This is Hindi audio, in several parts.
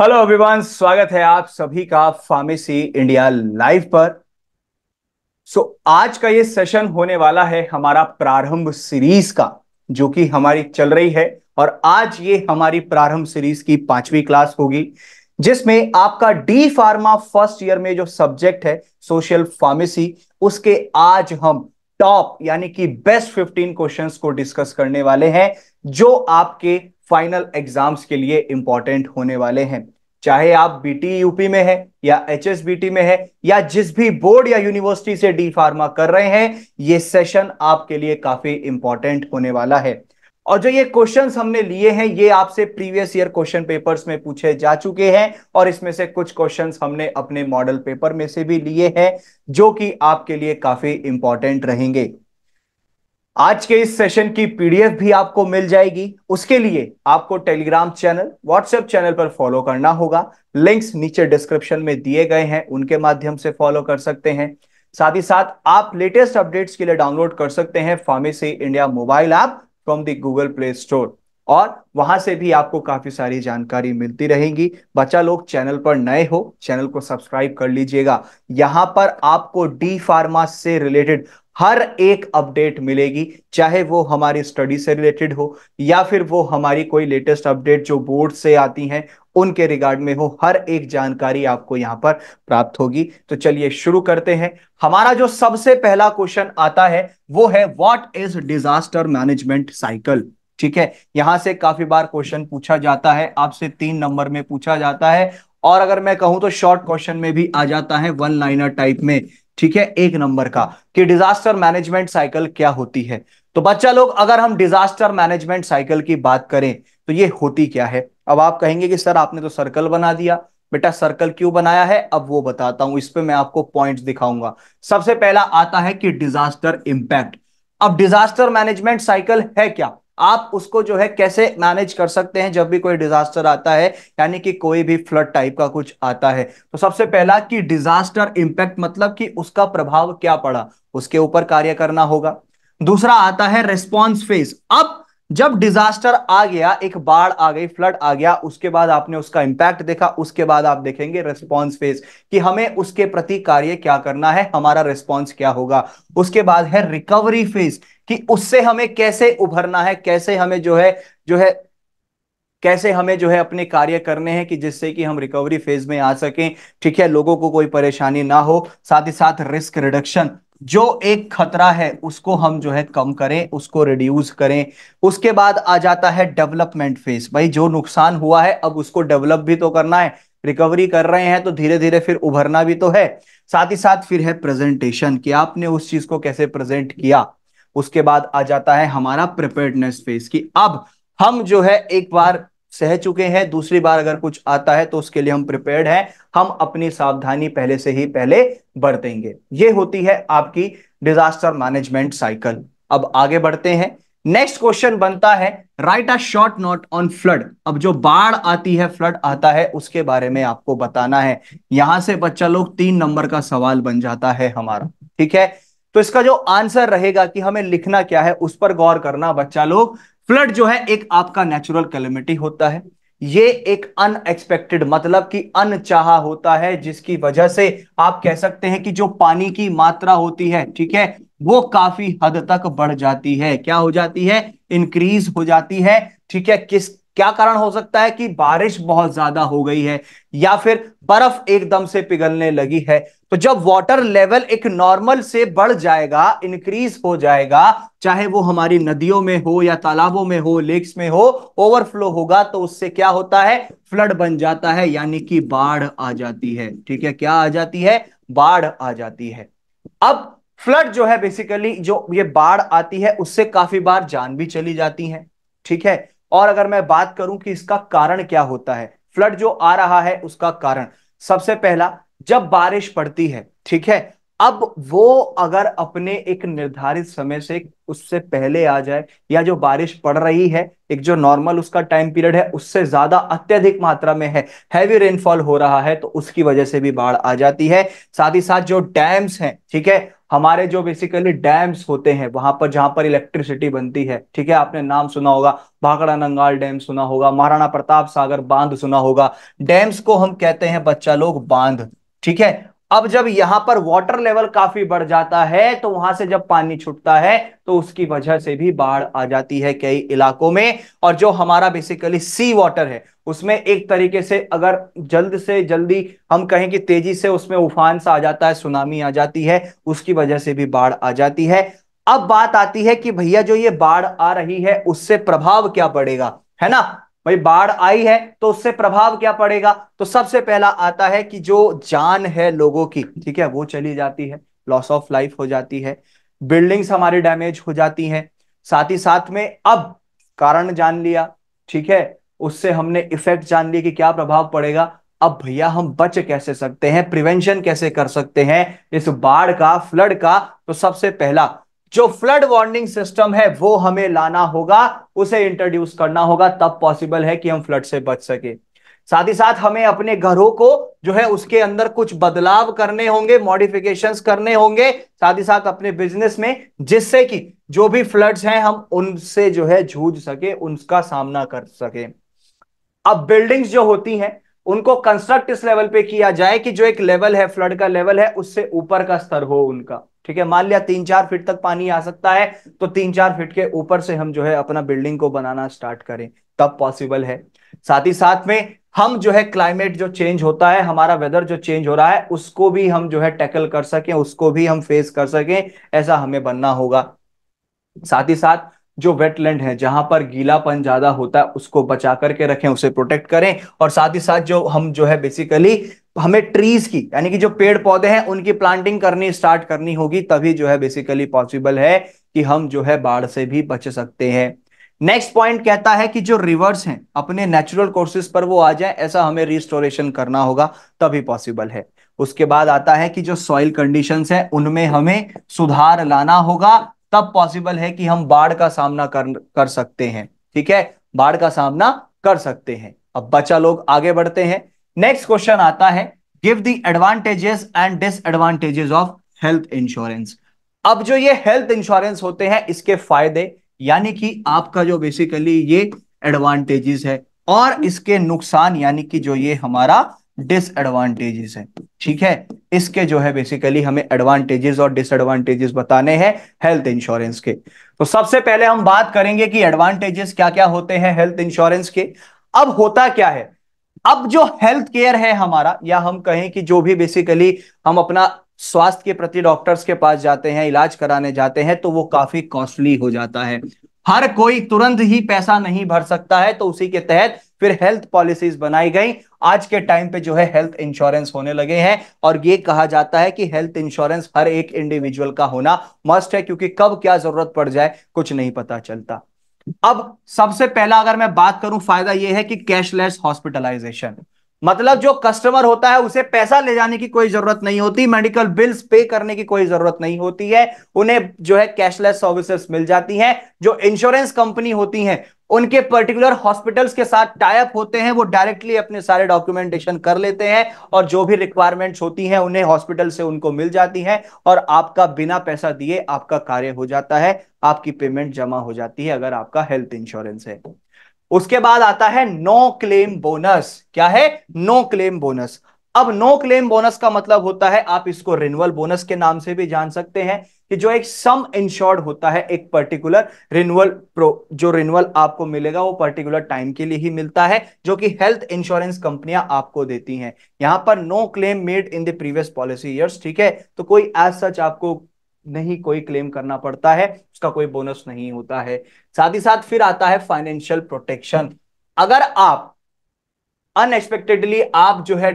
हेलो अभिमान स्वागत है आप सभी का फार्मेसी इंडिया लाइव पर सो so, आज का ये सेशन होने वाला है हमारा प्रारंभ सीरीज का जो कि हमारी चल रही है और आज ये हमारी प्रारंभ सीरीज की पांचवी क्लास होगी जिसमें आपका डी फार्मा फर्स्ट ईयर में जो सब्जेक्ट है सोशल फार्मेसी उसके आज हम टॉप यानी कि बेस्ट 15 क्वेश्चंस को डिस्कस करने वाले हैं जो आपके फाइनल एग्जाम्स के लिए इंपॉर्टेंट होने वाले हैं चाहे आप बीटी यूपी e, में है या एचएसबीटी में है या जिस भी बोर्ड या यूनिवर्सिटी से डी फार्मा कर रहे हैं ये सेशन आपके लिए काफी इंपॉर्टेंट होने वाला है और जो ये क्वेश्चंस हमने लिए हैं ये आपसे प्रीवियस ईयर क्वेश्चन पेपर्स में पूछे जा चुके हैं और इसमें से कुछ क्वेश्चंस हमने अपने मॉडल पेपर में से भी लिए हैं जो कि आपके लिए काफी इंपॉर्टेंट रहेंगे आज के इस सेशन की पीडीएफ भी आपको मिल जाएगी उसके लिए आपको टेलीग्राम चैनल व्हाट्सएप चैनल पर फॉलो करना होगा लिंक्स नीचे डिस्क्रिप्शन में दिए गए हैं उनके माध्यम से फॉलो कर सकते हैं साथ ही साथ आप लेटेस्ट अपडेट्स के लिए डाउनलोड कर सकते हैं pharmacy India mobile app from the Google Play Store और वहां से भी आपको काफी सारी जानकारी मिलती रहेगी बच्चा लोग चैनल पर नए हो चैनल को सब्सक्राइब कर लीजिएगा यहां पर आपको डी फार्मा से रिलेटेड हर एक अपडेट मिलेगी चाहे वो हमारी स्टडी से रिलेटेड हो या फिर वो हमारी कोई लेटेस्ट अपडेट जो बोर्ड से आती हैं उनके रिगार्ड में हो हर एक जानकारी आपको यहां पर प्राप्त होगी तो चलिए शुरू करते हैं हमारा जो सबसे पहला क्वेश्चन आता है वो है what is disaster management cycle ठीक है यहां से काफी बार क्वेश्चन पूछा जाता है आपसे तीन नंबर में पूछा जाता है और अगर मैं कहूं तो शॉर्ट क्वेश्चन में भी आ जाता है वन लाइनर टाइप में ठीक है एक नंबर का कि डिजास्टर मैनेजमेंट साइकिल क्या होती है तो बच्चा लोग अगर हम डिजास्टर मैनेजमेंट साइकिल की बात करें तो ये होती क्या है अब आप कहेंगे कि सर आपने तो सर्कल बना दिया बेटा सर्कल क्यों बनाया है अब वो बताता हूं इस पर मैं आपको पॉइंट दिखाऊंगा सबसे पहला आता है कि डिजास्टर इंपैक्ट अब डिजास्टर मैनेजमेंट साइकिल है क्या आप उसको जो है कैसे मैनेज कर सकते हैं जब भी कोई डिजास्टर आता है यानी कि कोई भी फ्लड टाइप का कुछ आता है तो सबसे पहला कि डिजास्टर इंपैक्ट मतलब कि उसका प्रभाव क्या पड़ा उसके ऊपर कार्य करना होगा दूसरा आता है रेस्पॉन्स फेज अब जब डिजास्टर आ गया एक बाढ़ आ गई फ्लड आ गया उसके बाद आपने उसका इंपैक्ट देखा उसके बाद आप देखेंगे रिस्पॉन्स फेज कि हमें उसके प्रति कार्य क्या करना है हमारा रिस्पॉन्स क्या होगा उसके बाद है रिकवरी फेज कि उससे हमें कैसे उभरना है कैसे हमें जो है जो है कैसे हमें जो है अपने कार्य करने हैं कि जिससे कि हम रिकवरी फेज में आ सकें ठीक है लोगों को कोई परेशानी ना हो साथ ही साथ रिस्क रिडक्शन जो एक खतरा है उसको हम जो है कम करें उसको रिड्यूस करें उसके बाद आ जाता है डेवलपमेंट फेज भाई जो नुकसान हुआ है अब उसको डेवलप भी तो करना है रिकवरी कर रहे हैं तो धीरे धीरे फिर उभरना भी तो है साथ ही साथ फिर है प्रेजेंटेशन कि आपने उस चीज को कैसे प्रेजेंट किया उसके बाद आ जाता है हमारा प्रिपेयर्डनेस फेज कि अब हम जो है एक बार सह चुके हैं दूसरी बार अगर कुछ आता है तो उसके लिए हम प्रिपेयर्ड हैं हम अपनी सावधानी पहले से ही पहले बरतेंगे ये होती है आपकी डिजास्टर मैनेजमेंट साइकिल अब आगे बढ़ते हैं नेक्स्ट क्वेश्चन बनता है write a short note on flood अब जो बाढ़ आती है फ्लड आता है उसके बारे में आपको बताना है यहां से बच्चा लोग तीन नंबर का सवाल बन जाता है हमारा ठीक है तो इसका जो आंसर रहेगा कि हमें लिखना क्या है उस पर गौर करना बच्चा लोग फ्लड जो है एक आपका नेचुरल कैलमिटी होता है ये एक अनएक्सपेक्टेड मतलब कि अनचाहा होता है जिसकी वजह से आप कह सकते हैं कि जो पानी की मात्रा होती है ठीक है वो काफी हद तक बढ़ जाती है क्या हो जाती है इंक्रीज हो जाती है ठीक है किस क्या कारण हो सकता है कि बारिश बहुत ज्यादा हो गई है या फिर बर्फ एकदम से पिघलने लगी है तो जब वाटर लेवल एक नॉर्मल से बढ़ जाएगा इंक्रीज हो जाएगा चाहे वो हमारी नदियों में हो या तालाबों में हो लेक्स में हो ओवरफ्लो होगा तो उससे क्या होता है फ्लड बन जाता है यानी कि बाढ़ आ जाती है ठीक है क्या आ जाती है बाढ़ आ जाती है अब फ्लड जो है बेसिकली जो ये बाढ़ आती है उससे काफी बार जान भी चली जाती है ठीक है और अगर मैं बात करूं कि इसका कारण क्या होता है फ्लड जो आ रहा है उसका कारण सबसे पहला जब बारिश पड़ती है ठीक है अब वो अगर अपने एक निर्धारित समय से उससे पहले आ जाए या जो बारिश पड़ रही है एक जो नॉर्मल उसका टाइम पीरियड है उससे ज्यादा अत्यधिक मात्रा में है हैवी रेनफॉल हो रहा है तो उसकी वजह से भी बाढ़ आ जाती है साथ ही साथ जो डैम्स हैं ठीक है हमारे जो बेसिकली डैम्स होते हैं वहां पर जहां पर इलेक्ट्रिसिटी बनती है ठीक है आपने नाम सुना होगा भागड़ा नंगाल डैम सुना होगा महाराणा प्रताप सागर बांध सुना होगा डैम्स को हम कहते हैं बच्चा लोग बांध ठीक है अब जब यहां पर वाटर लेवल काफी बढ़ जाता है तो वहां से जब पानी छूटता है तो उसकी वजह से भी बाढ़ आ जाती है कई इलाकों में और जो हमारा बेसिकली सी वाटर है उसमें एक तरीके से अगर जल्द से जल्दी हम कहें कि तेजी से उसमें उफान सा आ जाता है सुनामी आ जाती है उसकी वजह से भी बाढ़ आ जाती है अब बात आती है कि भैया जो ये बाढ़ आ रही है उससे प्रभाव क्या पड़ेगा है ना भाई बाढ़ आई है तो उससे प्रभाव क्या पड़ेगा तो सबसे पहला आता है कि जो जान है लोगों की ठीक है वो चली जाती है लॉस ऑफ लाइफ हो जाती है बिल्डिंग्स हमारी डैमेज हो जाती हैं साथ ही साथ में अब कारण जान लिया ठीक है उससे हमने इफेक्ट जान लिया कि क्या प्रभाव पड़ेगा अब भैया हम बच कैसे सकते हैं प्रिवेंशन कैसे कर सकते हैं इस बाढ़ का फ्लड का तो सबसे पहला जो फ्लड वार्निंग सिस्टम है वो हमें लाना होगा उसे इंट्रोड्यूस करना होगा तब पॉसिबल है कि हम फ्लड से बच सके साथ ही साथ हमें अपने घरों को जो है उसके अंदर कुछ बदलाव करने होंगे मॉडिफिकेशंस करने होंगे साथ ही साथ अपने बिजनेस में जिससे कि जो भी फ्लड्स हैं हम उनसे जो है जूझ सके उनका सामना कर सके अब बिल्डिंग्स जो होती हैं उनको कंस्ट्रक्ट इस लेवल पे किया जाए कि जो एक लेवल है फ्लड का लेवल है उससे ऊपर का स्तर हो उनका ठीक है मान लिया तीन चार फीट तक पानी आ सकता है तो तीन चार फीट के ऊपर से हम जो है अपना बिल्डिंग को बनाना स्टार्ट करें तब पॉसिबल है साथ ही साथ में हम जो है क्लाइमेट जो चेंज होता है हमारा वेदर जो चेंज हो रहा है उसको भी हम जो है टैकल कर सकें उसको भी हम फेस कर सकें ऐसा हमें बनना होगा साथ ही साथ जो वेटलैंड है जहां पर गीलापन ज्यादा होता है उसको बचा करके रखें उसे प्रोटेक्ट करें और साथ ही साथ जो हम जो है बेसिकली हमें ट्रीज की यानी कि जो पेड़ पौधे हैं उनकी प्लांटिंग करनी स्टार्ट करनी होगी तभी जो है बेसिकली पॉसिबल है कि हम जो है बाढ़ से भी बच सकते हैं नेक्स्ट पॉइंट कहता है कि जो रिवर्स हैं अपने नेचुरल कोर्सेज पर वो आ जाए ऐसा हमें रिस्टोरेशन करना होगा तभी पॉसिबल है उसके बाद आता है कि जो सॉइल कंडीशन है उनमें हमें सुधार लाना होगा तब पॉसिबल है कि हम बाढ़ का सामना कर कर सकते हैं ठीक है बाढ़ का सामना कर सकते हैं अब बच्चा लोग आगे बढ़ते हैं नेक्स्ट क्वेश्चन आता है give the advantages and disadvantages of health insurance अब जो ये हेल्थ इंश्योरेंस होते हैं इसके फायदे यानी कि आपका जो बेसिकली ये एडवांटेजेस है और इसके नुकसान यानी कि जो ये हमारा डिसएडवांटेजेस है ठीक है इसके जो है बेसिकली हमें एडवांटेजेस और डिसएडवांटेजेस बताने हैं हेल्थ इंश्योरेंस के तो सबसे पहले हम बात करेंगे कि एडवांटेजेस क्या क्या होते हैं हेल्थ इंश्योरेंस के अब होता क्या है अब जो हेल्थ केयर है हमारा या हम कहें कि जो भी बेसिकली हम अपना स्वास्थ्य के प्रति डॉक्टर्स के पास जाते हैं इलाज कराने जाते हैं तो वो काफी कॉस्टली हो जाता है हर कोई तुरंत ही पैसा नहीं भर सकता है तो उसी के तहत फिर हेल्थ पॉलिसीज बनाई गई आज के टाइम पे जो है हेल्थ इंश्योरेंस होने लगे हैं और ये कहा जाता है कि हेल्थ इंश्योरेंस हर एक इंडिविजुअल का होना मस्ट है क्योंकि कब क्या जरूरत पड़ जाए कुछ नहीं पता चलता अब सबसे पहला अगर मैं बात करूं फायदा यह है कि कैशलेस हॉस्पिटलाइजेशन मतलब जो कस्टमर होता है उसे पैसा ले जाने की कोई जरूरत नहीं होती मेडिकल बिल्स पे करने की कोई जरूरत नहीं होती है उन्हें जो है कैशलेस सर्विसेज मिल जाती हैं जो इंश्योरेंस कंपनी होती हैं उनके पर्टिकुलर हॉस्पिटल्स के साथ टाइप होते हैं वो डायरेक्टली अपने सारे डॉक्यूमेंटेशन कर लेते हैं और जो भी रिक्वायरमेंट्स होती हैं उन्हें हॉस्पिटल से उनको मिल जाती हैं और आपका बिना पैसा दिए आपका कार्य हो जाता है आपकी पेमेंट जमा हो जाती है अगर आपका हेल्थ इंश्योरेंस है उसके बाद आता है नो क्लेम बोनस क्या है नो क्लेम बोनस अब नो क्लेम बोनस का मतलब होता है आप इसको रिन्यूअल बोनस के नाम से भी जान सकते हैं कि जो एक सम इंश्योर्ड होता है एक पर्टिकुलर रिन्यूअल प्रो जो रिन्यूअल आपको मिलेगा वो पर्टिकुलर टाइम के लिए ही मिलता है जो कि हेल्थ इंश्योरेंस कंपनियां आपको देती हैं यहां पर no claim made in the previous policy years ठीक है तो कोई एज सच आपको नहीं कोई क्लेम करना पड़ता है उसका कोई बोनस नहीं होता है साथ ही साथ फिर आता है फाइनेंशियल प्रोटेक्शन अगर आप अनएक्सपेक्टेडली आप जो है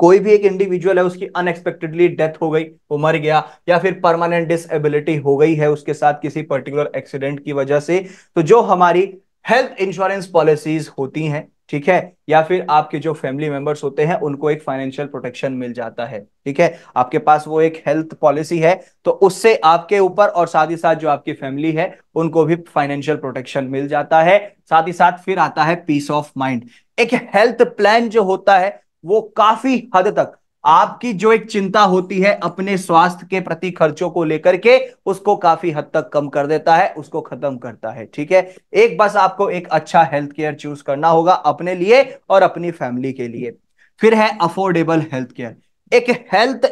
कोई भी एक इंडिविजुअल है उसकी अनएक्सपेक्टेडली डेथ हो गई वो मर गया या फिर परमानेंट डिसएबिलिटी हो गई है उसके साथ किसी पर्टिकुलर एक्सीडेंट की वजह से तो जो हमारी हेल्थ इंश्योरेंस पॉलिसीज होती हैं ठीक है या फिर आपके जो फैमिली मेंबर्स होते हैं उनको एक फाइनेंशियल प्रोटेक्शन मिल जाता है ठीक है आपके पास वो एक हेल्थ पॉलिसी है तो उससे आपके ऊपर और साथ ही साथ जो आपकी फैमिली है उनको भी फाइनेंशियल प्रोटेक्शन मिल जाता है साथ ही साथ फिर आता है पीस ऑफ माइंड एक हेल्थ प्लान जो होता है वो काफी हद तक आपकी जो एक चिंता होती है अपने स्वास्थ्य के प्रति खर्चों को लेकर के उसको काफी हद तक कम कर देता है उसको खत्म करता है ठीक है एक बस आपको एक अच्छा हेल्थ केयर चूज करना होगा अपने लिए और अपनी फैमिली के लिए फिर है अफोर्डेबल हेल्थ केयर एक हेल्थ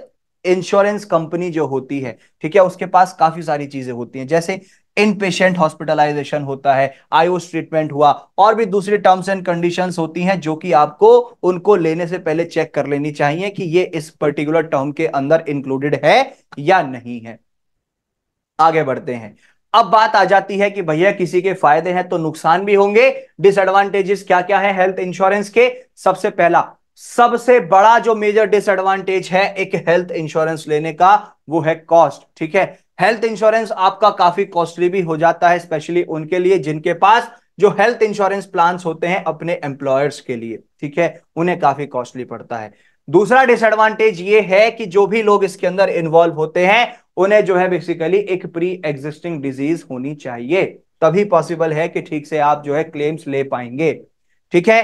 इंश्योरेंस कंपनी जो होती है ठीक है उसके पास काफी सारी चीजें होती हैं जैसे इन पेशेंट हॉस्पिटलाइजेशन होता है आयुष ट्रीटमेंट हुआ और भी दूसरी टर्म्स एंड कंडीशंस होती हैं जो कि आपको उनको लेने से पहले चेक कर लेनी चाहिए कि ये इस पर्टिकुलर टर्म के अंदर इंक्लूडेड है या नहीं है आगे बढ़ते हैं अब बात आ जाती है कि भैया किसी के फायदे हैं तो नुकसान भी होंगे डिसएडवांटेजेस क्या क्या है हेल्थ इंश्योरेंस के सबसे पहला सबसे बड़ा जो मेजर डिसएडवांटेज है एक हेल्थ इंश्योरेंस लेने का वो है कॉस्ट ठीक है हेल्थ इंश्योरेंस आपका काफी कॉस्टली भी हो जाता है स्पेशली उनके लिए जिनके पास जो हेल्थ इंश्योरेंस प्लान होते हैं अपने एम्प्लॉयर्स के लिए ठीक है उन्हें काफी कॉस्टली पड़ता है दूसरा डिसएडवांटेज ये है कि जो भी लोग इसके अंदर इन्वॉल्व होते हैं उन्हें जो है बेसिकली एक प्री एग्जिस्टिंग डिजीज होनी चाहिए तभी पॉसिबल है कि ठीक से आप जो है क्लेम्स ले पाएंगे ठीक है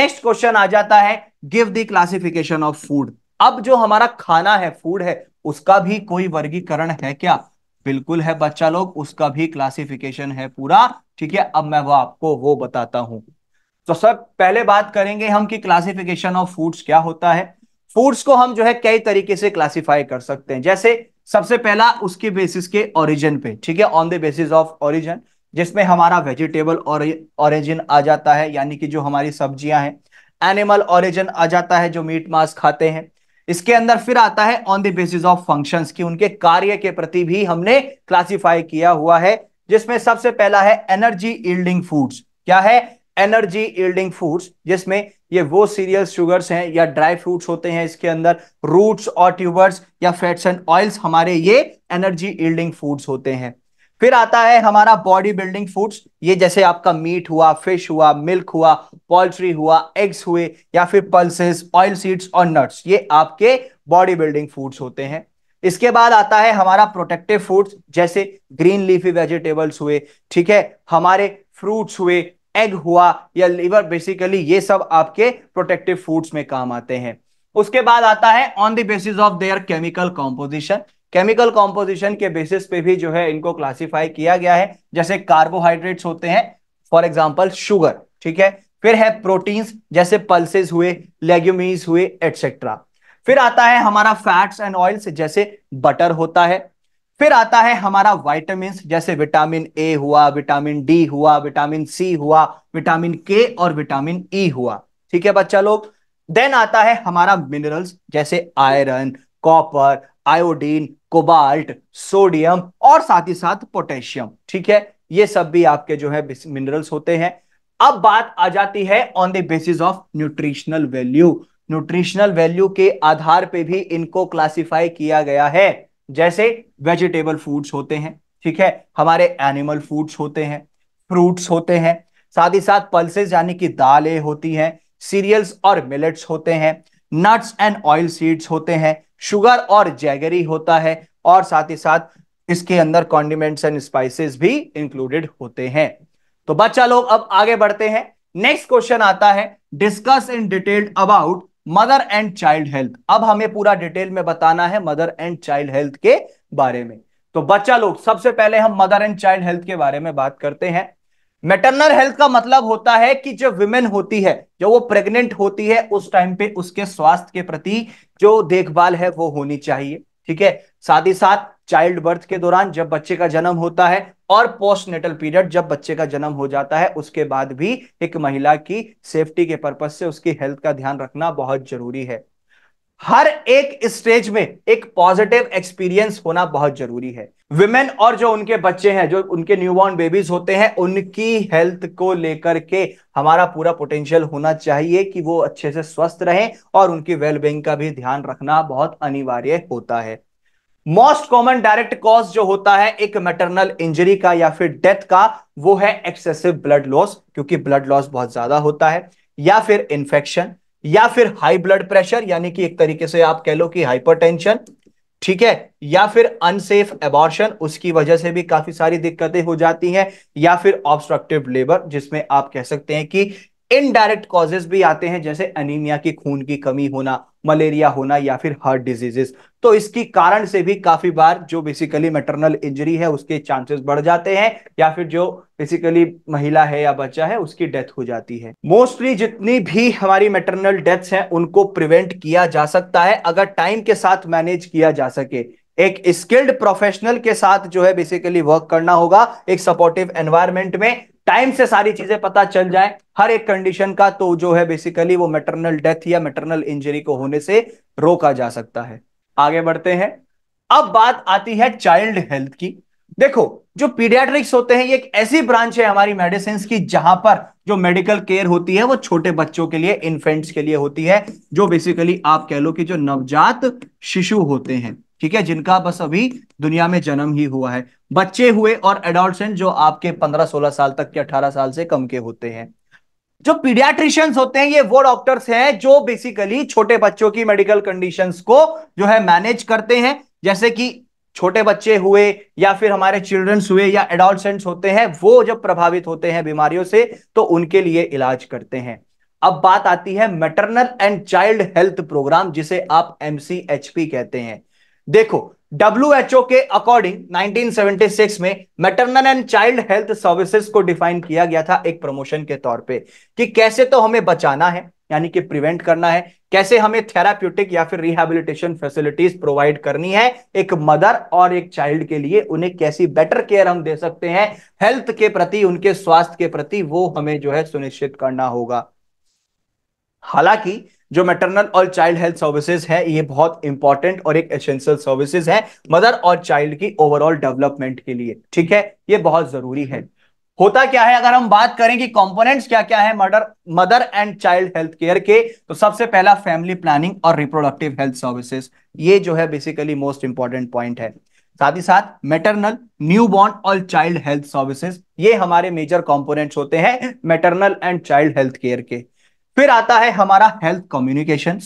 नेक्स्ट क्वेश्चन आ जाता है give the classification of food अब जो हमारा खाना है फूड है उसका भी कोई वर्गीकरण है क्या बिल्कुल है बच्चा लोग उसका भी क्लासिफिकेशन है पूरा ठीक है अब मैं वो आपको वो बताता हूं तो सर पहले बात करेंगे हम कि क्लासिफिकेशन ऑफ फूड्स क्या होता है फूड्स को हम जो है कई तरीके से क्लासिफाई कर सकते हैं जैसे सबसे पहला उसके बेसिस के ओरिजिन पे ठीक है on the basis of origin जिसमें हमारा वेजिटेबल ओरिजिन आ जाता है यानी कि जो हमारी सब्जियां हैं एनिमल ओरिजिन आ जाता है जो मीट मांस खाते हैं इसके अंदर फिर आता है on the basis of functions की उनके कार्य के प्रति भी हमने क्लासिफाई किया हुआ है जिसमें सबसे पहला है एनर्जी इल्डिंग फूड्स क्या है एनर्जी इल्डिंग फूड्स जिसमें ये वो सीरियल शुगर्स हैं या ड्राई फ्रूट्स होते हैं इसके अंदर रूट्स और ट्यूबर्स या फैट्स एंड ऑयल्स हमारे ये एनर्जी इल्डिंग फूड्स होते हैं फिर आता है हमारा बॉडी बिल्डिंग फूड्स ये जैसे आपका मीट हुआ फिश हुआ मिल्क हुआ पोल्ट्री हुआ एग्स हुए या फिर पल्सेस ऑयल सीड्स और नट्स ये आपके बॉडी बिल्डिंग फूड्स होते हैं इसके बाद आता है हमारा प्रोटेक्टिव फूड्स जैसे ग्रीन लीफी वेजिटेबल्स हुए ठीक है हमारे फ्रूट्स हुए एग हुआ या लीवर बेसिकली ये सब आपके प्रोटेक्टिव फूड्स में काम आते हैं उसके बाद आता है on the basis of their chemical composition chemical composition के बेसिस पे भी जो है इनको क्लासिफाई किया गया है जैसे कार्बोहाइड्रेट्स होते हैं फॉर एग्जाम्पल शुगर ठीक है फिर है प्रोटीन्स जैसे पल्सेस हुए लेग्यूमीज हुए एटसेट्रा फिर आता है हमारा फैट्स एंड ऑयल्स जैसे बटर होता है फिर आता है हमारा वाइटामिन जैसे विटामिन ए हुआ विटामिन डी हुआ विटामिन सी हुआ विटामिन के और विटामिन ई e हुआ ठीक है बच्चा लोग देन आता है हमारा मिनरल्स जैसे iron copper iodine cobalt sodium और साथ ही साथ पोटेशियम ठीक है ये सब भी आपके जो है मिनरल्स होते हैं अब बात आ जाती है on the basis of nutritional value nutritional value के आधार पे भी इनको क्लासिफाई किया गया है जैसे वेजिटेबल फूड्स होते हैं ठीक है हमारे एनिमल फूड्स होते हैं फ्रूट्स होते हैं साथ ही साथ पल्सेस यानी कि दालें होती हैं सीरियल्स और मिलेट्स होते हैं नट्स एंड ऑयल सीड्स होते हैं शुगर और जैगरी होता है और साथ ही साथ इसके अंदर कॉन्डिमेंट्स एंड स्पाइसेस भी इंक्लूडेड होते हैं तो बच्चा लोग अब आगे बढ़ते हैं नेक्स्ट क्वेश्चन आता है discuss in detailed about mother and child health अब हमें पूरा डिटेल में बताना है मदर एंड चाइल्ड हेल्थ के बारे में तो बच्चा लोग सबसे पहले हम मदर एंड चाइल्ड हेल्थ के बारे में बात करते हैं मेटरनल हेल्थ का मतलब होता है कि जो विमेन होती है जो वो प्रेग्नेंट होती है उस टाइम पे उसके स्वास्थ्य के प्रति जो देखभाल है वो होनी चाहिए ठीक है साथ ही साथ चाइल्ड बर्थ के दौरान जब बच्चे का जन्म होता है और पोस्टनेटल पीरियड जब बच्चे का जन्म हो जाता है उसके बाद भी एक महिला की सेफ्टी के पर्पज से उसकी हेल्थ का ध्यान रखना बहुत जरूरी है हर एक स्टेज में एक पॉजिटिव एक्सपीरियंस होना बहुत जरूरी है विमेन और जो उनके बच्चे हैं जो उनके न्यूबॉर्न बेबीज होते हैं उनकी हेल्थ को लेकर के हमारा पूरा पोटेंशियल होना चाहिए कि वो अच्छे से स्वस्थ रहें और उनकी वेलबींग का भी ध्यान रखना बहुत अनिवार्य होता है मोस्ट कॉमन डायरेक्ट कॉज जो होता है एक मेटरनल इंजरी का या फिर डेथ का वो है एक्सेसिव ब्लड लॉस क्योंकि ब्लड लॉस बहुत ज्यादा होता है या फिर इंफेक्शन या फिर हाई ब्लड प्रेशर यानी कि एक तरीके से आप कह लो कि हाइपरटेंशन ठीक है या फिर अनसेफ एबॉर्शन उसकी वजह से भी काफी सारी दिक्कतें हो जाती हैं या फिर ऑब्स्ट्रक्टिव लेबर जिसमें आप कह सकते हैं कि इनडायरेक्ट कॉजेज भी आते हैं जैसे एनीमिया की खून की कमी होना मलेरिया होना या फिर हार्ट डिजीजेस तो इसकी कारण से भी काफी बार जो बेसिकली मेटरनल इंजरी है उसके चांसेस बढ़ जाते हैं या फिर जो बेसिकली महिला है या बच्चा है उसकी डेथ हो जाती है मोस्टली जितनी भी हमारी मेटरनल डेथ्स हैं उनको प्रिवेंट किया जा सकता है अगर टाइम के साथ मैनेज किया जा सके एक स्किल्ड प्रोफेशनल के साथ जो है बेसिकली वर्क करना होगा एक सपोर्टिव एनवायरमेंट में टाइम से सारी चीजें पता चल जाए हर एक कंडीशन का तो जो है बेसिकली वो मेटरनल डेथ या मेटरनल इंजरी को होने से रोका जा सकता है आगे बढ़ते हैं अब बात आती है चाइल्ड हेल्थ की देखो जो पीडियाट्रिक्स होते हैं ये एक ऐसी ब्रांच है हमारी मेडिसिन की जहां पर जो मेडिकल केयर होती है वो छोटे बच्चों के लिए इन्फेंट्स के लिए होती है जो बेसिकली आप कह लो कि जो नवजात शिशु होते हैं ठीक है जिनका बस अभी दुनिया में जन्म ही हुआ है बच्चे हुए और एडोल्ट जो आपके पंद्रह सोलह साल तक के अठारह साल से कम के होते हैं जो पीडियाट्रिशियंस होते हैं ये वो डॉक्टर्स हैं जो बेसिकली छोटे बच्चों की मेडिकल कंडीशंस को जो है मैनेज करते हैं जैसे कि छोटे बच्चे हुए या फिर हमारे चिल्ड्रंस हुए या एडोल्टेंट्स होते हैं वो जब प्रभावित होते हैं बीमारियों से तो उनके लिए इलाज करते हैं अब बात आती है maternal and child health programme जिसे आप एमसीएचपी कहते हैं देखो डब्ल्यूएचओ के अकॉर्डिंग 1976 में maternal and child health services को डिफाइन किया गया था एक प्रमोशन के तौर पे कि कैसे तो हमें बचाना है यानी कि प्रिवेंट करना है कैसे हमें थेराप्यूटिक या फिर रिहेबिलिटेशन फैसिलिटीज प्रोवाइड करनी है एक मदर और एक चाइल्ड के लिए उन्हें कैसी बेटर केयर हम दे सकते हैं हेल्थ के प्रति उनके स्वास्थ्य के प्रति वो हमें जो है सुनिश्चित करना होगा हालांकि जो मेटरनल और चाइल्ड हेल्थ सर्विसेज है ये बहुत इंपॉर्टेंट और एक एसेंशियल सर्विसेज है मदर और चाइल्ड की ओवरऑल डेवलपमेंट के लिए ठीक है ये बहुत जरूरी है होता क्या है अगर हम बात करें कि कंपोनेंट्स क्या क्या है murder mother and child health care के तो सबसे पहला फैमिली प्लानिंग और रिप्रोडक्टिव हेल्थ सर्विसेज ये जो है बेसिकली मोस्ट इंपॉर्टेंट पॉइंट है साथ ही साथ मेटरनल न्यूबॉर्न और चाइल्ड हेल्थ सर्विसेज ये हमारे मेजर कंपोनेंट्स होते हैं maternal and child health care के फिर आता है हमारा हेल्थ कम्युनिकेशन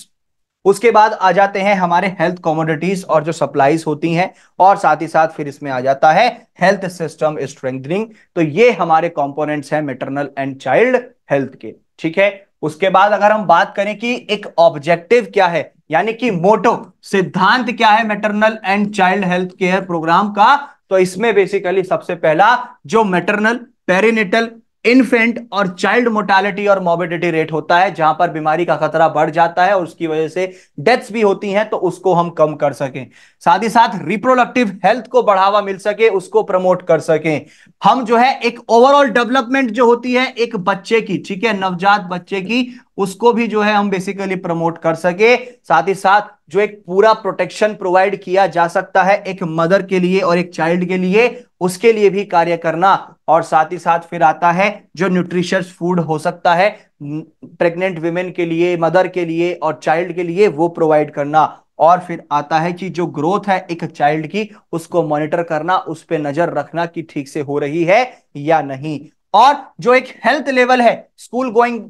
उसके बाद आ जाते हैं हमारे हेल्थ कॉमोडिटीज और जो सप्लाईज होती हैं और साथ ही साथ फिर इसमें आ जाता है हेल्थ सिस्टम स्ट्रेंथनिंग तो ये हमारे कंपोनेंट्स हैं मेटरनल एंड चाइल्ड हेल्थ के ठीक है उसके बाद अगर हम बात करें कि एक ऑब्जेक्टिव क्या है यानी कि मोटो सिद्धांत क्या है maternal and child health care programme का तो इसमें बेसिकली सबसे पहला जो मेटरनल पेरिनेटल इन्फेंट और चाइल्ड मोर्टालिटी और मोबिडिटी रेट होता है जहां पर बीमारी का खतरा बढ़ जाता है और उसकी वजह से डेथ्स भी होती हैं तो उसको हम कम कर सकें साथ ही साथ रिप्रोडक्टिव हेल्थ को बढ़ावा मिल सके उसको प्रमोट कर सकें हम जो है एक ओवरऑल डेवलपमेंट जो होती है एक बच्चे की ठीक है नवजात बच्चे की उसको भी जो है हम बेसिकली प्रमोट कर सके साथ ही साथ जो एक पूरा प्रोटेक्शन प्रोवाइड किया जा सकता है एक मदर के लिए और एक चाइल्ड के लिए उसके लिए भी कार्य करना और साथ ही साथ फिर आता है जो न्यूट्रिशियस फूड हो सकता है प्रेग्नेंट वीमेन के लिए मदर के लिए और चाइल्ड के लिए वो प्रोवाइड करना और फिर आता है कि जो ग्रोथ है एक चाइल्ड की उसको मॉनिटर करना उस पर नजर रखना कि ठीक से हो रही है या नहीं और जो एक हेल्थ लेवल है स्कूल गोइंग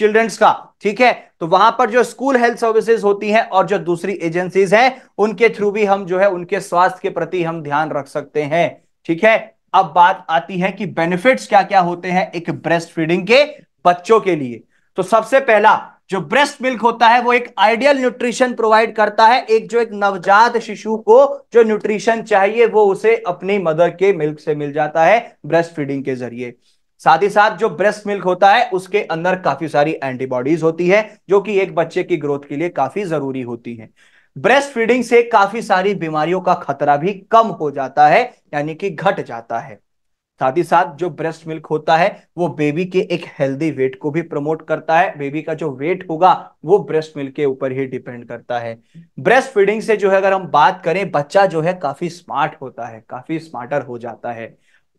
चिल्ड्रंस का ठीक है तो वहां पर जो स्कूल हेल्थ सर्विसेज होती हैं और जो दूसरी एजेंसीज हैं उनके थ्रू भी हम जो है उनके स्वास्थ्य के प्रति हम ध्यान रख सकते हैं ठीक है अब बात आती है कि बेनिफिट्स क्या क्या होते हैं एक ब्रेस्ट फीडिंग के बच्चों के लिए तो सबसे पहला जो ब्रेस्ट मिल्क होता है वो एक आइडियल न्यूट्रिशन प्रोवाइड करता है एक जो एक नवजात शिशु को जो न्यूट्रिशन चाहिए वो उसे अपनी मदर के मिल्क से मिल जाता है ब्रेस्ट फीडिंग के जरिए साथ ही साथ जो ब्रेस्ट मिल्क होता है उसके अंदर काफी सारी एंटीबॉडीज होती है जो कि एक बच्चे की ग्रोथ के लिए काफी जरूरी होती है ब्रेस्ट फीडिंग से काफी सारी बीमारियों का खतरा भी कम हो जाता है यानी कि घट जाता है साथ ही साथ जो ब्रेस्ट मिल्क होता है वो बेबी के एक हेल्दी वेट को भी प्रमोट करता है बेबी का जो वेट होगा वो ब्रेस्ट मिल्क के ऊपर ही डिपेंड करता है ब्रेस्ट फीडिंग से जो है अगर हम बात करें बच्चा जो है काफी स्मार्ट होता है काफी स्मार्टर हो जाता है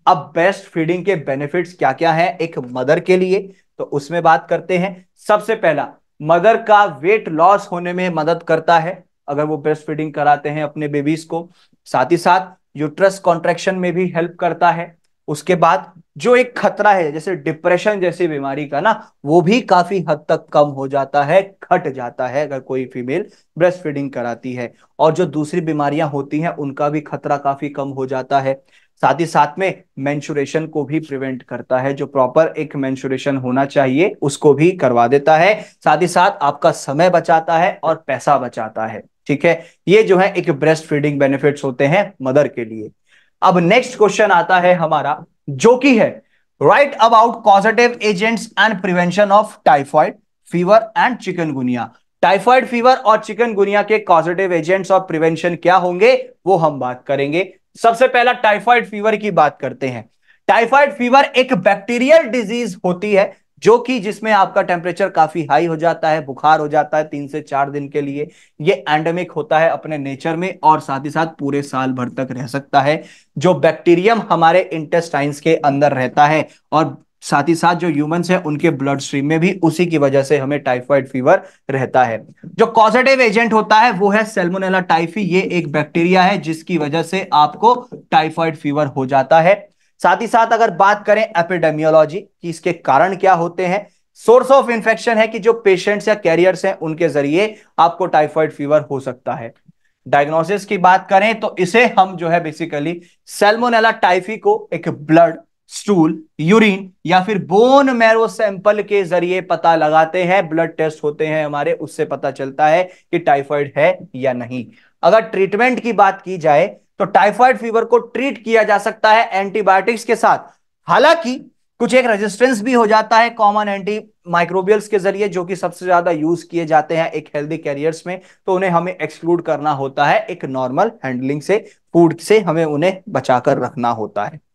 अब ब्रेस्ट फीडिंग के बेनिफिट्स क्या क्या हैं एक मदर के लिए तो उसमें बात करते हैं सबसे पहला मदर का वेट लॉस होने में मदद करता है अगर वो ब्रेस्ट फीडिंग कराते हैं अपने बेबीज को साथ ही साथ यूट्रस कॉन्ट्रेक्शन में भी हेल्प करता है उसके बाद जो एक खतरा है जैसे डिप्रेशन जैसी बीमारी का ना वो भी काफी हद तक कम हो जाता है घट जाता है अगर कोई फीमेल ब्रेस्ट फीडिंग कराती है और जो दूसरी बीमारियां होती हैं उनका भी खतरा काफी कम हो जाता है साथ ही साथ में मेंशुरेशन को भी प्रिवेंट करता है जो प्रॉपर एक मेंशुरेशन होना चाहिए उसको भी करवा देता है साथ ही साथ आपका समय बचाता है और पैसा बचाता है ठीक है ये जो है एक ब्रेस्ट फीडिंग बेनिफिट्स होते हैं मदर के लिए अब नेक्स्ट क्वेश्चन आता है हमारा जो कि है write about positive agents and prevention of typhoid fever and chikungunya typhoid fever और चिकनगुनिया के कॉजिटिव एजेंट्स और प्रिवेंशन क्या होंगे वो हम बात करेंगे सबसे पहला टाइफाइड फीवर की बात करते हैं टाइफाइड फीवर एक बैक्टीरियल डिजीज होती है जो कि जिसमें आपका टेम्परेचर काफी हाई हो जाता है बुखार हो जाता है तीन से चार दिन के लिए ये एंडेमिक होता है अपने नेचर में और साथ ही साथ पूरे साल भर तक रह सकता है जो बैक्टीरियम हमारे इंटेस्टाइन्स के अंदर रहता है और साथ ही साथ जो ह्यूमन है उनके ब्लड स्ट्रीम में भी उसी की वजह से हमें टाइफाइड फीवर रहता है जो कॉजेटिव एजेंट होता है वो है सेलमोनेला टाइफी ये एक बैक्टीरिया है जिसकी वजह से आपको टाइफाइड फीवर हो जाता है साथ ही साथ अगर बात करें एपिडेमियोलॉजी कि इसके कारण क्या होते हैं सोर्स ऑफ इंफेक्शन है कि जो पेशेंट्स या कैरियर्स हैं उनके जरिए आपको टाइफाइड फीवर हो सकता है डायग्नोसिस की बात करें तो इसे हम जो है बेसिकली सेलमोनेला टाइफी को एक ब्लड स्टूल यूरिन या फिर बोन मैरो सैंपल के जरिए पता लगाते हैं ब्लड टेस्ट होते हैं हमारे उससे पता चलता है कि टाइफाइड है या नहीं अगर ट्रीटमेंट की बात की जाए तो टाइफाइड फीवर को ट्रीट किया जा सकता है एंटीबायोटिक्स के साथ हालांकि कुछ एक रेजिस्टेंस भी हो जाता है कॉमन एंटी माइक्रोबियल्स के जरिए जो कि सबसे ज्यादा यूज किए जाते हैं एक हेल्दी कैरियर्स में तो उन्हें हमें एक्सक्लूड करना होता है एक नॉर्मल हैंडलिंग से फूड से हमें उन्हें बचाकर रखना होता है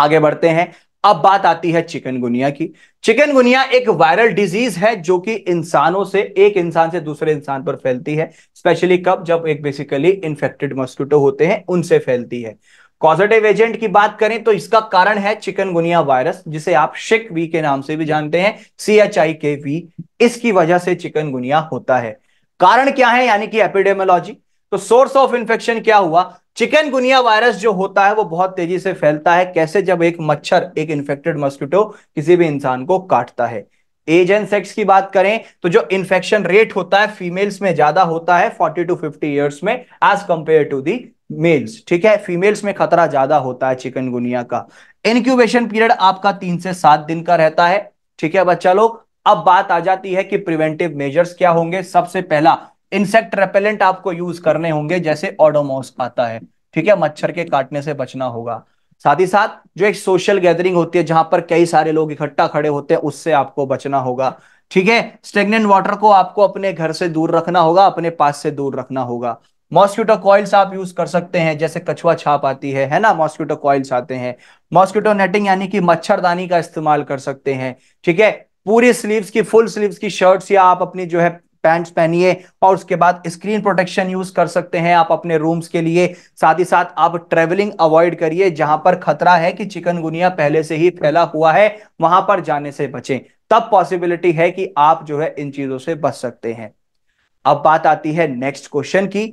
आगे बढ़ते हैं अब बात आती है चिकनगुनिया की चिकनगुनिया एक वायरल डिजीज है जो कि इंसानों से एक इंसान से दूसरे इंसान पर फैलती है स्पेशली कब जब एक बेसिकली इंफेक्टेड मॉस्किटो होते हैं उनसे फैलती है पॉजिटिव एजेंट की बात करें तो इसका कारण है चिकनगुनिया वायरस जिसे आप शिक वी के नाम से भी जानते हैं सी एच आई के वी इसकी वजह से चिकनगुनिया होता है कारण क्या है यानी कि एपिडेमोलॉजी तो सोर्स ऑफ इंफेक्शन क्या हुआ चिकनगुनिया वायरस जो होता है वो बहुत तेजी से फैलता है कैसे जब एक मच्छर एक इन्फेक्टेड मस्किटो किसी भी इंसान को काटता है एज एंड सेक्स की बात करें तो जो इन्फेक्शन रेट होता है फीमेल्स में ज्यादा होता है 40 टू 50 इयर्स में age compare to the males ठीक है फीमेल्स में खतरा ज्यादा होता है चिकनगुनिया का इनक्यूबेशन पीरियड आपका तीन से सात दिन का रहता है ठीक है बच्चा लोग अब बात आ जाती है कि प्रिवेंटिव मेजर्स क्या होंगे सबसे पहला इंसेक्ट रेपेलेंट आपको यूज करने होंगे जैसे ऑडोमोस आता है ठीक है मच्छर के काटने से बचना होगा साथ ही साथ जो एक सोशल गैदरिंग होती है जहां पर कई सारे लोग इकट्ठा खड़े होते हैं उससे आपको बचना होगा ठीक है स्टेगनेंट वाटर को आपको अपने घर से दूर रखना होगा अपने पास से दूर रखना होगा मॉस्क्यूटो कॉइल्स आप यूज कर सकते हैं जैसे कछुआ छाप आती है है ना मॉस्क्यूटो कॉइल्स आते हैं मॉस्क्यूटो नेटिंग यानी कि मच्छरदानी का इस्तेमाल कर सकते हैं ठीक है पूरी स्लीव्स की फुल स्लीव्स की शर्ट्स या आप अपनी जो है पैंट्स पहनिए और उसके बाद स्क्रीन प्रोटेक्शन यूज कर सकते हैं आप अपने रूम्स के लिए साथ ही साथ आप ट्रेवलिंग अवॉइड करिए जहां पर खतरा है कि चिकनगुनिया पहले से ही फैला हुआ है वहां पर जाने से बचें तब पॉसिबिलिटी है कि आप जो है इन चीजों से बच सकते हैं अब बात आती है नेक्स्ट क्वेश्चन की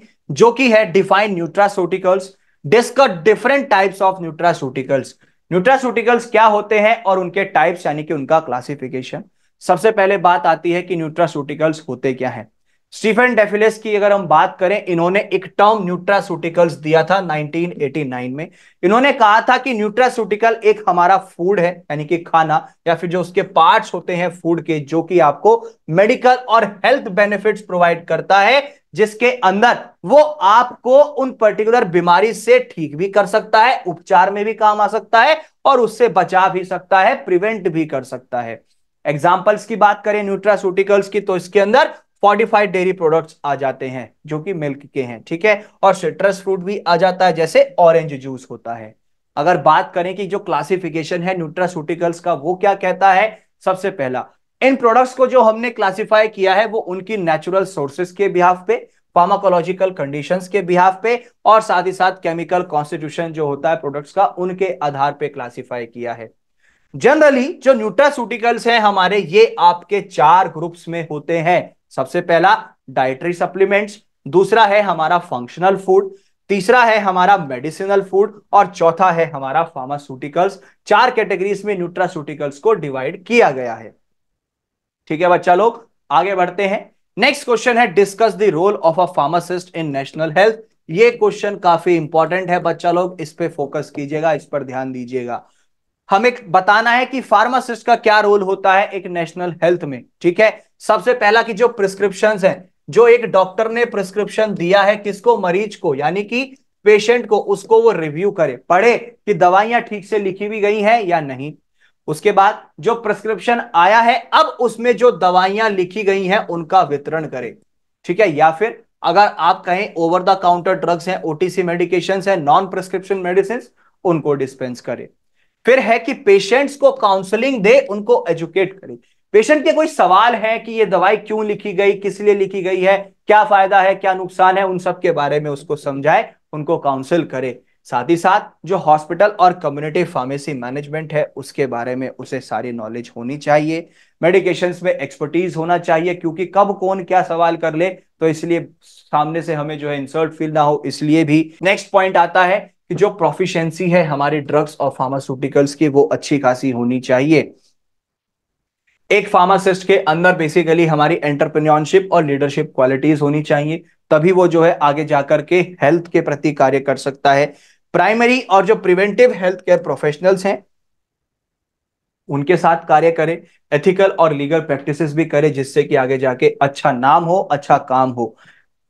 जो कि है define nutraceuticals discuss different types of nutraceuticals nutraceuticals क्या होते हैं और उनके टाइप्स यानी कि उनका क्लासिफिकेशन सबसे पहले बात आती है कि न्यूट्रासूटिकल्स होते क्या है स्टीफन डेफिलेस की अगर हम बात करें इन्होंने एक टर्म न्यूट्रासूटिकल्स दिया था 1989 में इन्होंने कहा था कि न्यूट्रासूटिकल एक हमारा फूड है यानी कि खाना या फिर जो उसके पार्ट्स होते हैं फूड के जो कि आपको मेडिकल और हेल्थ बेनिफिट्स प्रोवाइड करता है जिसके अंदर वो आपको उन पर्टिकुलर बीमारी से ठीक भी कर सकता है उपचार में भी काम आ सकता है और उससे बचा भी सकता है प्रिवेंट भी कर सकता है एग्जाम्पल्स की बात करें न्यूट्रास्यूटिकल्स की तो इसके अंदर फोर्टिफाइड डेयरी प्रोडक्ट्स आ जाते हैं जो कि मिल्क के हैं ठीक है और सिट्रस फ्रूट भी आ जाता है जैसे ऑरेंज जूस होता है अगर बात करें कि जो क्लासिफिकेशन है न्यूट्रास्यूटिकल्स का वो क्या कहता है सबसे पहला इन प्रोडक्ट्स को जो हमने क्लासिफाई किया है वो उनकी नेचुरल सोर्सेस के बिहाफ पे फार्माकोलॉजिकल कंडीशंस के बिहाफ पे और साथ ही साथ केमिकल कॉन्स्टिट्यूशन जो होता है प्रोडक्ट्स का उनके आधार पे क्लासिफाई किया है जनरली जो न्यूट्रासूटिकल्स हैं हमारे ये आपके चार ग्रुप्स में होते हैं सबसे पहला डाइटरी सप्लीमेंट्स दूसरा है हमारा फंक्शनल फूड तीसरा है हमारा मेडिसिनल फूड और चौथा है हमारा फार्मास्यूटिकल्स चार कैटेगरीज में न्यूट्रासूटिकल्स को डिवाइड किया गया है ठीक है बच्चा लोग आगे बढ़ते हैं नेक्स्ट क्वेश्चन है discuss the role of a pharmacist in national health ये क्वेश्चन काफी इंपॉर्टेंट है बच्चा लोग इस पर फोकस कीजिएगा इस पर ध्यान दीजिएगा हमें बताना है कि फार्मासिस्ट का क्या रोल होता है एक नेशनल हेल्थ में ठीक है सबसे पहला कि जो प्रिस्क्रिप्शन है जो एक डॉक्टर ने प्रिस्क्रिप्शन दिया है किसको मरीज को यानी कि पेशेंट को उसको वो रिव्यू करे पढ़े कि दवाइयां ठीक से लिखी भी गई हैं या नहीं उसके बाद जो प्रिस्क्रिप्शन आया है अब उसमें जो दवाइयां लिखी गई हैं उनका वितरण करे ठीक है या फिर अगर आप कहें ओवर द काउंटर ड्रग्स हैं ओटीसी मेडिकेशन है नॉन प्रिस्क्रिप्शन मेडिसिन उनको डिस्पेंस करें फिर है कि पेशेंट्स को काउंसलिंग दे उनको एजुकेट करे पेशेंट के कोई सवाल है कि ये दवाई क्यों लिखी गई किस लिए लिखी गई है क्या फायदा है क्या नुकसान है उन सब के बारे में उसको समझाए उनको काउंसिल करे साथ ही साथ जो हॉस्पिटल और कम्युनिटी फार्मेसी मैनेजमेंट है उसके बारे में उसे सारी नॉलेज होनी चाहिए मेडिकेशंस में एक्सपर्टीज होना चाहिए क्योंकि कब कौन क्या सवाल कर ले तो इसलिए सामने से हमें जो है इंसल्ट फील ना हो इसलिए भी नेक्स्ट पॉइंट आता है कि जो प्रोफिशेंसी है हमारे ड्रग्स और फार्मास्यूटिकल्स की वो अच्छी खासी होनी चाहिए एक फार्मासिस्ट के अंदर बेसिकली हमारी एंटरप्रन्योरशिप और लीडरशिप क्वालिटीज होनी चाहिए तभी वो जो है आगे जाकर के हेल्थ के प्रति कार्य कर सकता है प्राइमरी और जो प्रिवेंटिव हेल्थ केयर प्रोफेशनल्स हैं उनके साथ कार्य करें एथिकल और लीगल प्रैक्टिसेस भी करें जिससे कि आगे जाके अच्छा नाम हो अच्छा काम हो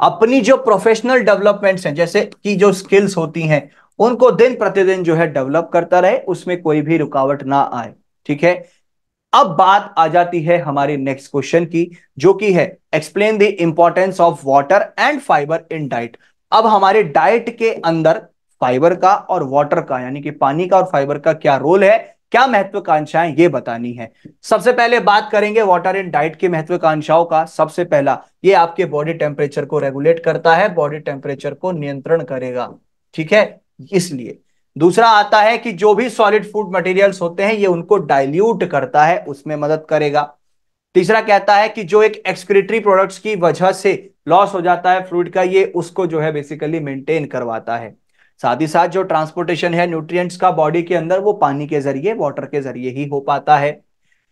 अपनी जो प्रोफेशनल डेवलपमेंट्स हैं जैसे कि जो स्किल्स होती हैं उनको दिन प्रतिदिन जो है डेवलप करता रहे उसमें कोई भी रुकावट ना आए ठीक है अब बात आ जाती है हमारे नेक्स्ट क्वेश्चन की जो कि है explain the importance of water and fibre in diet अब हमारे डाइट के अंदर फाइबर का और वाटर का यानी कि पानी का और फाइबर का क्या रोल है क्या महत्वाकांक्षाएं ये बतानी है सबसे पहले बात करेंगे वाटर एंड डाइट की महत्वाकांक्षाओं का सबसे पहला ये आपके बॉडी टेम्परेचर को रेगुलेट करता है बॉडी टेम्परेचर को नियंत्रण करेगा ठीक है इसलिए दूसरा आता है कि जो भी सॉलिड फूड मटेरियल्स होते हैं ये उनको डाइल्यूट करता है उसमें मदद करेगा तीसरा कहता है कि जो एक एक्सक्रिटरी प्रोडक्ट्स की वजह से लॉस हो जाता है फ्लूड का ये उसको जो है बेसिकली मेंटेन करवाता है साथ ही साथ जो ट्रांसपोर्टेशन है न्यूट्रिएंट्स का बॉडी के अंदर वो पानी के जरिए वाटर के जरिए ही हो पाता है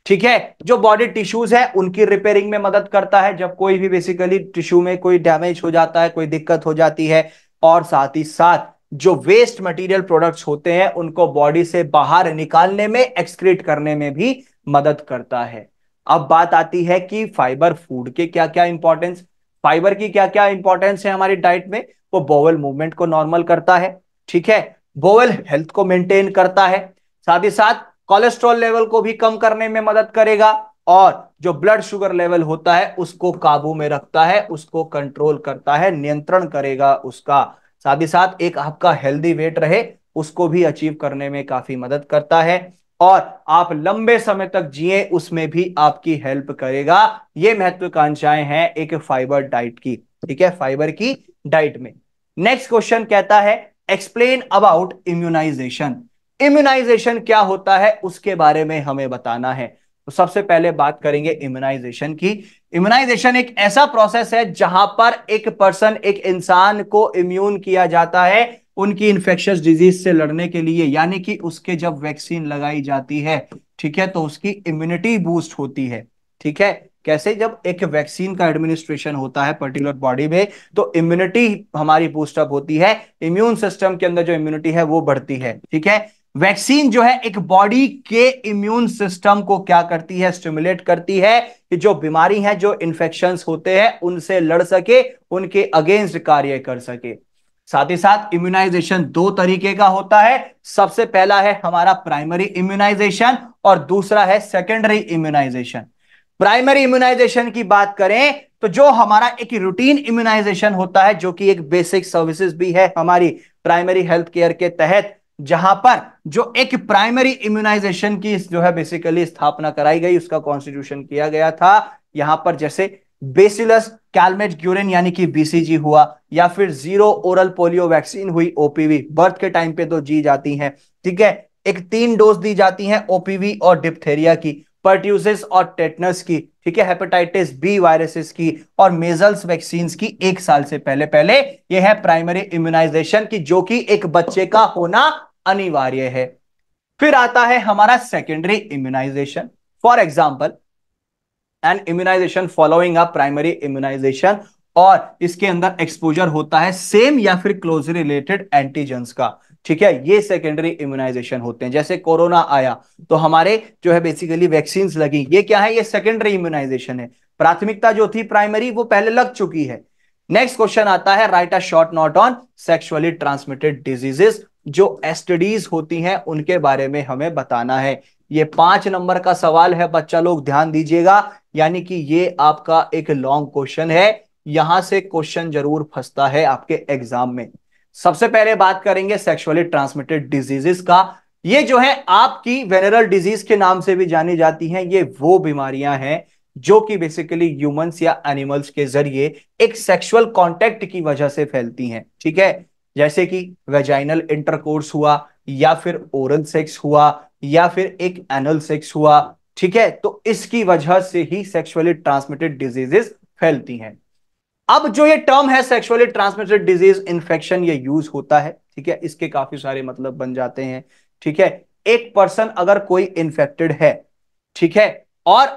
ठीक है जो बॉडी टिश्यूज है उनकी रिपेयरिंग में मदद करता है जब कोई भी बेसिकली टिश्यू में कोई डैमेज हो जाता है कोई दिक्कत हो जाती है और साथ ही साथ जो वेस्ट मटेरियल प्रोडक्ट्स होते हैं उनको बॉडी से बाहर निकालने में एक्सक्रीट करने में भी मदद करता है अब बात आती है कि फाइबर फूड के क्या क्या इंपॉर्टेंस फाइबर की क्या क्या इंपॉर्टेंस है हमारी डाइट में वो बोवल मूवमेंट को नॉर्मल करता है ठीक है बोवल हेल्थ को मेंटेन करता है साथ ही साथ कोलेस्ट्रॉल लेवल को भी कम करने में मदद करेगा और जो ब्लड शुगर लेवल होता है उसको काबू में रखता है उसको कंट्रोल करता है नियंत्रण करेगा उसका साथ ही साथ एक आपका हेल्दी वेट रहे उसको भी अचीव करने में काफी मदद करता है और आप लंबे समय तक जिए उसमें भी आपकी हेल्प करेगा ये महत्वाकांक्षाएं हैं एक फाइबर डाइट की ठीक है फाइबर की डाइट में नेक्स्ट क्वेश्चन कहता है एक्सप्लेन अबाउट इम्यूनाइजेशन इम्यूनाइजेशन क्या होता है उसके बारे में हमें बताना है तो सबसे पहले बात करेंगे इम्यूनाइजेशन की इम्यूनाइजेशन एक ऐसा प्रोसेस है जहां पर एक पर्सन एक इंसान को इम्यून किया जाता है उनकी इंफेक्शियस डिजीज से लड़ने के लिए यानी कि उसके जब वैक्सीन लगाई जाती है ठीक है तो उसकी इम्यूनिटी बूस्ट होती है ठीक है कैसे जब एक वैक्सीन का एडमिनिस्ट्रेशन होता है पर्टिकुलर बॉडी में तो इम्यूनिटी हमारी बूस्टअप होती है इम्यून सिस्टम के अंदर जो इम्यूनिटी है वो बढ़ती है ठीक है वैक्सीन जो है एक बॉडी के इम्यून सिस्टम को क्या करती है स्टिमुलेट करती है कि जो बीमारी है जो इन्फेक्शन होते हैं उनसे लड़ सके उनके अगेंस्ट कार्य कर सके साथ ही साथ इम्यूनाइजेशन दो तरीके का होता है सबसे पहला है हमारा प्राइमरी इम्यूनाइजेशन और दूसरा है सेकेंडरी इम्यूनाइजेशन प्राइमरी इम्यूनाइजेशन की बात करें तो जो हमारा एक रूटीन इम्यूनाइजेशन होता है जो कि एक बेसिक सर्विसेज भी है हमारी प्राइमरी हेल्थ केयर के तहत जहां पर जो एक प्राइमरी इम्यूनाइजेशन की जो है बेसिकली स्थापना कराई गई उसका कॉन्स्टिट्यूशन किया गया था यहां पर जैसे बेसिलस कैलमेट ग्यूरिन यानी कि बीसीजी हुआ या फिर जीरो ओरल पोलियो वैक्सीन हुई ओपीवी बर्थ के टाइम पे तो जी जाती हैं ठीक है एक तीन डोज दी जाती हैं ओपीवी और डिप्थेरिया की पर्ट्यूसिस और टेटनस की ठीक है हेपेटाइटिस बी वायरसेस की और मेजल्स वैक्सीन की एक साल से पहले पहले यह है प्राइमरी इम्यूनाइजेशन की जो कि एक बच्चे का होना अनिवार्य है फिर आता है हमारा secondary immunisation for example and immunisation following a primary immunisation और इसके अंदर एक्सपोजर होता है सेम या फिर क्लोजली रिलेटेड एंटीजन का ठीक है ये सेकेंडरी इम्यूनाइजेशन होते हैं जैसे कोरोना आया तो हमारे जो है बेसिकली वैक्सीन लगी ये क्या है ये सेकेंडरी इम्यूनाइजेशन है प्राथमिकता जो थी प्राइमरी वो पहले लग चुकी है नेक्स्ट क्वेश्चन आता है write a short note on sexually transmitted diseases जो एस्टडीज होती हैं उनके बारे में हमें बताना है ये पांच नंबर का सवाल है बच्चा लोग ध्यान दीजिएगा यानी कि ये आपका एक लॉन्ग क्वेश्चन है यहां से क्वेश्चन जरूर फंसता है आपके एग्जाम में सबसे पहले बात करेंगे सेक्सुअली ट्रांसमिटेड डिजीजेस का ये जो है आपकी वेनरल डिजीज के नाम से भी जानी जाती हैं ये वो बीमारियां हैं जो कि बेसिकली ह्यूमंस या एनिमल्स के जरिए एक सेक्सुअल कांटेक्ट की वजह से फैलती हैं ठीक है जैसे कि वेजाइनल इंटरकोर्स हुआ या फिर ओरल सेक्स हुआ या फिर एक एनल सेक्स हुआ ठीक है तो इसकी वजह से ही सेक्सुअली ट्रांसमिटेड डिजीजेस फैलती हैं अब जो ये टर्म है सेक्सुअली ट्रांसमिटेड डिजीज इन्फेक्शन ये यूज होता है ठीक है इसके काफी सारे मतलब बन जाते हैं ठीक है एक पर्सन अगर कोई इन्फेक्टेड है ठीक है और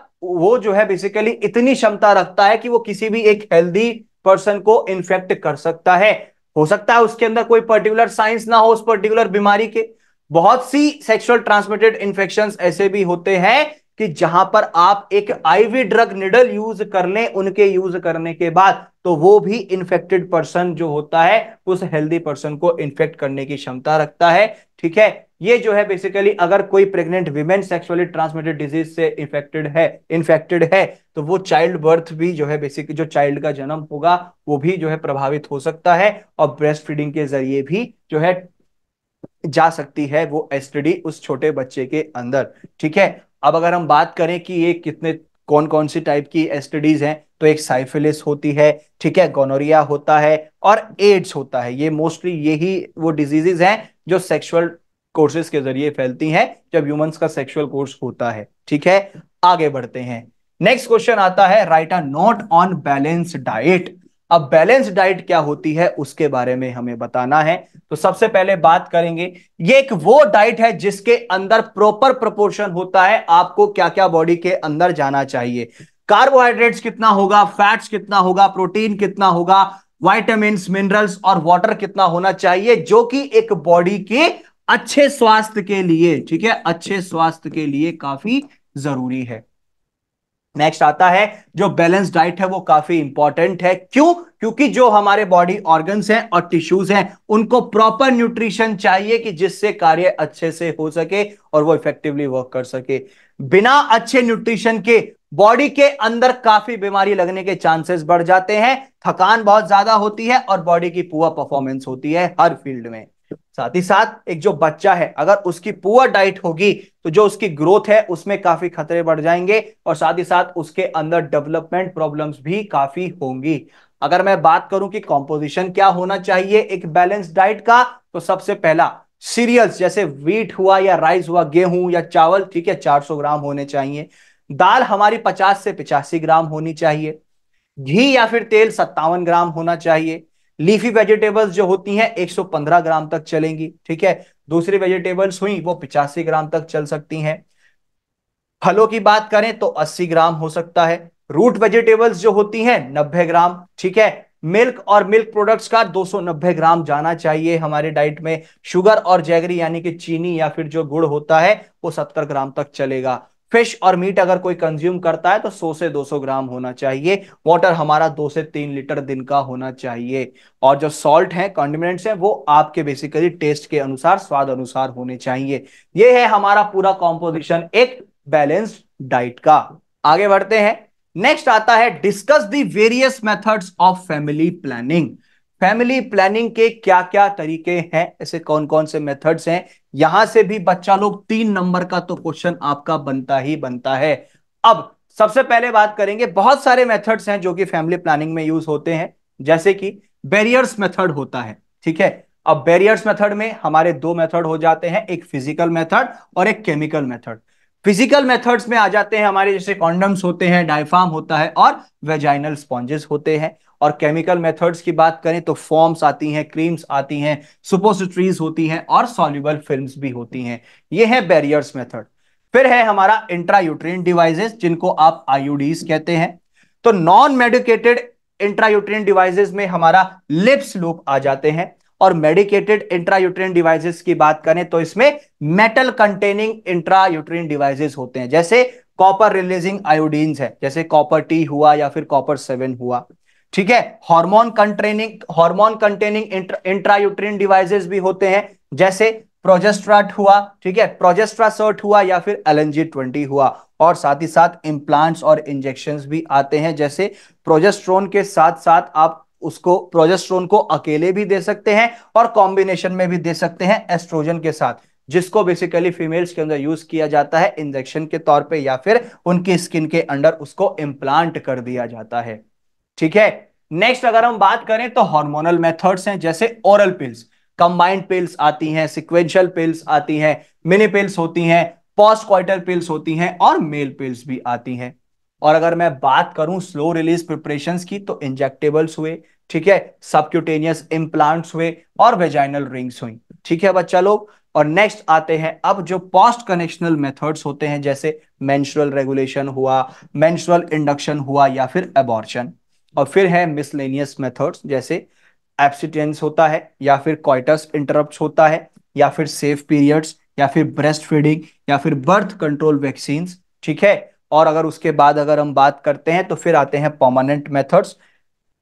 वो जो है बेसिकली इतनी क्षमता रखता है कि वो किसी भी एक हेल्दी पर्सन को इन्फेक्ट कर सकता है हो सकता है उसके अंदर कोई पर्टिकुलर साइंस ना हो उस पर्टिकुलर बीमारी के बहुत सी सेक्सुअल ट्रांसमिटेड इंफेक्शन ऐसे भी होते हैं कि जहां पर आप एक आईवी ड्रग निडल यूज कर लें उनके यूज करने के बाद तो वो भी इंफेक्टेड पर्सन जो होता है उस हेल्दी पर्सन को इन्फेक्ट करने की क्षमता रखता है ठीक है ये जो है बेसिकली अगर कोई pregnant women sexually transmitted disease से इन्फेक्टेड है इन्फेक्टेड है तो वो चाइल्ड बर्थ भी जो है बेसिकली जो चाइल्ड का जन्म होगा वो भी जो है प्रभावित हो सकता है और ब्रेस्ट फीडिंग के जरिए भी जो है जा सकती है वो एसटीडी उस छोटे बच्चे के अंदर ठीक है अब अगर हम बात करें कि ये कितने कौन कौन सी टाइप की एसटीडीज हैं तो एक साइफिलिस होती है ठीक है गोनोरिया होता है और एड्स होता है ये मोस्टली यही वो डिजीजेज हैं जो सेक्सुअल कोर्सेज के जरिए फैलती हैं जब ह्यूमंस का सेक्सुअल कोर्स होता है ठीक है आगे बढ़ते हैं नेक्स्ट क्वेश्चन आता है write are not on balance diet अब बैलेंस डाइट क्या होती है उसके बारे में हमें बताना है तो सबसे पहले बात करेंगे ये एक वो डाइट है जिसके अंदर प्रॉपर प्रोपोर्शन होता है आपको क्या क्या बॉडी के अंदर जाना चाहिए कार्बोहाइड्रेट्स कितना होगा फैट्स कितना होगा प्रोटीन कितना होगा वाइटामिन मिनरल्स और वाटर कितना होना चाहिए जो कि एक बॉडी के अच्छे स्वास्थ्य के लिए ठीक है अच्छे स्वास्थ्य के लिए काफी जरूरी है नेक्स्ट आता है जो बैलेंस डाइट है वो काफी इंपॉर्टेंट है क्यों क्योंकि जो हमारे बॉडी ऑर्गन्स हैं और टिश्यूज हैं उनको प्रॉपर न्यूट्रिशन चाहिए कि जिससे कार्य अच्छे से हो सके और वो इफेक्टिवली वर्क कर सके बिना अच्छे न्यूट्रिशन के बॉडी के अंदर काफी बीमारी लगने के चांसेस बढ़ जाते हैं थकान बहुत ज्यादा होती है और बॉडी की पुअर परफॉर्मेंस होती है हर फील्ड में साथ ही साथ एक जो बच्चा है अगर उसकी पुअर डाइट होगी तो जो उसकी ग्रोथ है उसमें काफी खतरे बढ़ जाएंगे और साथ ही साथ उसके अंदर डेवलपमेंट प्रॉब्लम्स भी काफी होंगी अगर मैं बात करूं कि कॉम्पोजिशन क्या होना चाहिए एक बैलेंस डाइट का तो सबसे पहला सीरियल्स जैसे वीट हुआ या राइस हुआ गेहूं या चावल ठीक है चार ग्राम होने चाहिए दाल हमारी पचास से पिचासी ग्राम होनी चाहिए घी या फिर तेल सत्तावन ग्राम होना चाहिए लीफी वेजिटेबल्स जो होती हैं 115 ग्राम तक चलेंगी ठीक है दूसरी वेजिटेबल्स हुई वो पिचासी ग्राम तक चल सकती हैं फलों की बात करें तो 80 ग्राम हो सकता है रूट वेजिटेबल्स जो होती हैं 90 ग्राम ठीक है मिल्क और मिल्क प्रोडक्ट्स का 290 ग्राम जाना चाहिए हमारे डाइट में शुगर और जैगरी यानी कि चीनी या फिर जो गुड़ होता है वो 70 ग्राम तक चलेगा फिश और मीट अगर कोई कंज्यूम करता है तो 100 से 200 ग्राम होना चाहिए वाटर हमारा 2 से 3 लीटर दिन का होना चाहिए और जो सॉल्ट है कॉन्डिमेंट्स हैं वो आपके बेसिकली टेस्ट के अनुसार स्वाद अनुसार होने चाहिए ये है हमारा पूरा कॉम्पोजिशन एक बैलेंस्ड डाइट का आगे बढ़ते हैं नेक्स्ट आता है discuss the various methods of family planning family planning के क्या क्या तरीके हैं ऐसे कौन कौन से मेथड्स हैं यहां से भी बच्चा लोग तीन नंबर का तो क्वेश्चन आपका बनता ही बनता है अब सबसे पहले बात करेंगे बहुत सारे मेथड्स हैं जो कि फैमिली प्लानिंग में यूज होते हैं जैसे कि बैरियर्स मेथड होता है ठीक है अब बैरियर्स मेथड में हमारे दो मेथड हो जाते हैं एक फिजिकल मेथड और एक केमिकल मेथड फिजिकल मेथड्स में आ जाते हैं हमारे जैसे कॉन्डम्स होते हैं डायफाम होता है और वेजाइनल स्पॉन्जेस होते हैं और केमिकल मेथड्स की बात करें तो फॉर्म्स आती हैं क्रीम्स आती हैं सुपोसिट्रीज होती हैं और सॉल्यूबल फिल्म्स भी होती हैं ये है बैरियर्स मेथड फिर है हमारा इंट्रायूट्रिन डिवाइसेस जिनको आप आईयूडीज कहते हैं तो नॉन मेडिकेटेड इंट्रायूट्रिन डिवाइसेस में हमारा लिप्स लूप आ जाते हैं और मेडिकेटेड इंट्रायूट्रिन डिवाइसेस की बात करें तो इसमें मेटल कंटेनिंग यूट्रीन डिवाइसेस होते हैं जैसे कॉपर रिलीजिंग आयोडीन है जैसे कॉपर टी हुआ या फिर कॉपर सेवन हुआ ठीक है hormone containing hormone containing intrauterine devices भी होते हैं जैसे प्रोजेस्ट्राट हुआ ठीक है प्रोजेस्ट्रासर्ट हुआ या फिर एनजी ट्वेंटी हुआ और साथ ही साथ इम्प्लांट्स और इंजेक्शन भी आते हैं जैसे प्रोजेस्ट्रोन के साथ साथ आप उसको प्रोजेस्ट्रोन को अकेले भी दे सकते हैं और कॉम्बिनेशन में भी दे सकते हैं एस्ट्रोजन के साथ जिसको बेसिकली फीमेल्स के अंदर यूज किया जाता है इंजेक्शन के तौर पे या फिर उनकी स्किन के अंडर उसको इम्प्लांट कर दिया जाता है ठीक है नेक्स्ट अगर हम बात करें तो हार्मोनल मेथड्स हैं जैसे ओरल पिल्स कंबाइंड पिल्स आती हैं सिक्वेंशियल पिल्स आती हैं मिनी पिल्स होती हैं पोस्ट क्वार्टर पिल्स होती हैं और मेल पिल्स भी आती हैं और अगर मैं बात करूं स्लो रिलीज प्रिपरेशन की तो इंजेक्टेबल्स हुए ठीक है सबक्यूटेनियस इम्प्लांट्स हुए और वेजाइनल रिंग्स हुई ठीक है बच्चा लोग और नेक्स्ट आते हैं अब जो पोस्ट कनेक्शनल मेथड्स होते हैं जैसे मेंस्ट्रुअल रेगुलेशन हुआ मेंस्ट्रुअल इंडक्शन हुआ या फिर एबॉर्शन और फिर है मिसलेनियस मेथड्स जैसे एब्सिटेंस होता है या फिर क्वाइटस इंटरप्ट होता है या फिर सेफ पीरियड्स या फिर ब्रेस्ट फीडिंग या फिर बर्थ कंट्रोल वैक्सीन ठीक है और अगर उसके बाद अगर हम बात करते हैं तो फिर आते हैं पर्मानेंट मेथड्स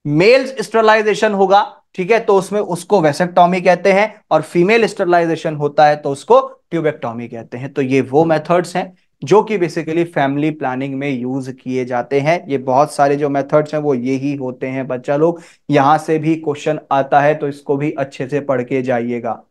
मेल्स स्टरलाइजेशन होगा ठीक है तो उसमें उसको वेसेक्टॉमी कहते हैं और फीमेल स्टरलाइजेशन होता है तो उसको ट्यूबेक्टॉमी कहते हैं तो ये वो मेथड्स हैं जो कि बेसिकली फैमिली प्लानिंग में यूज किए जाते हैं ये बहुत सारे जो मेथड्स हैं वो यही होते हैं बच्चा लोग यहां से भी क्वेश्चन आता है तो इसको भी अच्छे से पढ़ के जाइएगा